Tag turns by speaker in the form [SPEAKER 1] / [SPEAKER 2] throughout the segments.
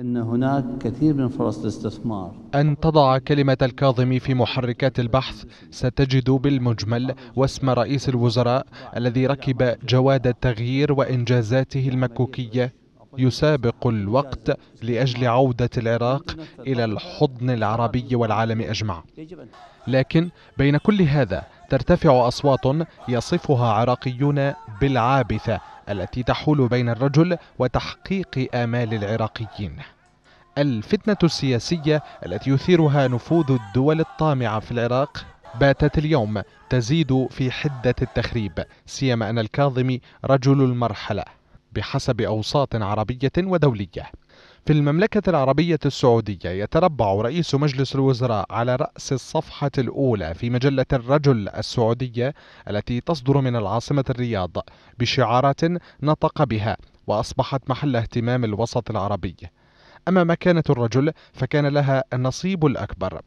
[SPEAKER 1] أن هناك كثير من فرص الاستثمار
[SPEAKER 2] أن تضع كلمة الكاظمي في محركات البحث ستجد بالمجمل واسم رئيس الوزراء الذي ركب جواد التغيير وإنجازاته المكوكية يسابق الوقت لأجل عودة العراق إلى الحضن العربي والعالم أجمع لكن بين كل هذا ترتفع أصوات يصفها عراقيون بالعابثة التي تحول بين الرجل وتحقيق آمال العراقيين الفتنة السياسية التي يثيرها نفوذ الدول الطامعة في العراق باتت اليوم تزيد في حدة التخريب سيما أن الكاظمي رجل المرحلة بحسب أوساط عربية ودولية في المملكة العربية السعودية يتربع رئيس مجلس الوزراء على رأس الصفحة الأولى في مجلة الرجل السعودية التي تصدر من العاصمة الرياض بشعارات نطق بها وأصبحت محل اهتمام الوسط العربي أما مكانة الرجل فكان لها النصيب الأكبر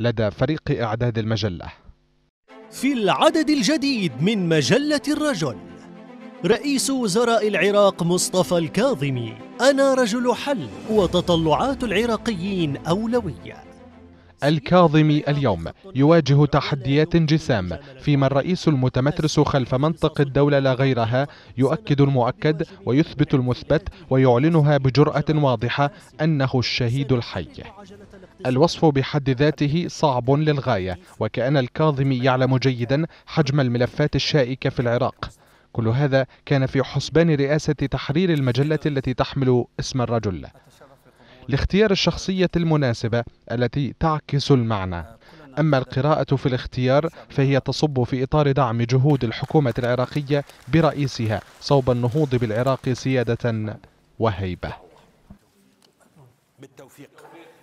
[SPEAKER 2] لدى فريق
[SPEAKER 1] إعداد المجلة في العدد الجديد من مجلة الرجل رئيس وزراء العراق مصطفى الكاظمي أنا رجل حل وتطلعات العراقيين أولوية الكاظمي اليوم
[SPEAKER 2] يواجه تحديات جسام فيما الرئيس المتمترس خلف منطق الدولة لا غيرها يؤكد المؤكد ويثبت المثبت ويعلنها بجرأة واضحة أنه الشهيد الحي الوصف بحد ذاته صعب للغاية وكأن الكاظمي يعلم جيدا حجم الملفات الشائكة في العراق كل هذا كان في حسبان رئاسة تحرير المجلة التي تحمل اسم الرجل لاختيار الشخصية المناسبة التي تعكس المعنى أما القراءة في الاختيار فهي تصب في إطار دعم جهود الحكومة العراقية برئيسها صوب النهوض بالعراق سيادة وهيبة
[SPEAKER 1] بالتوفيق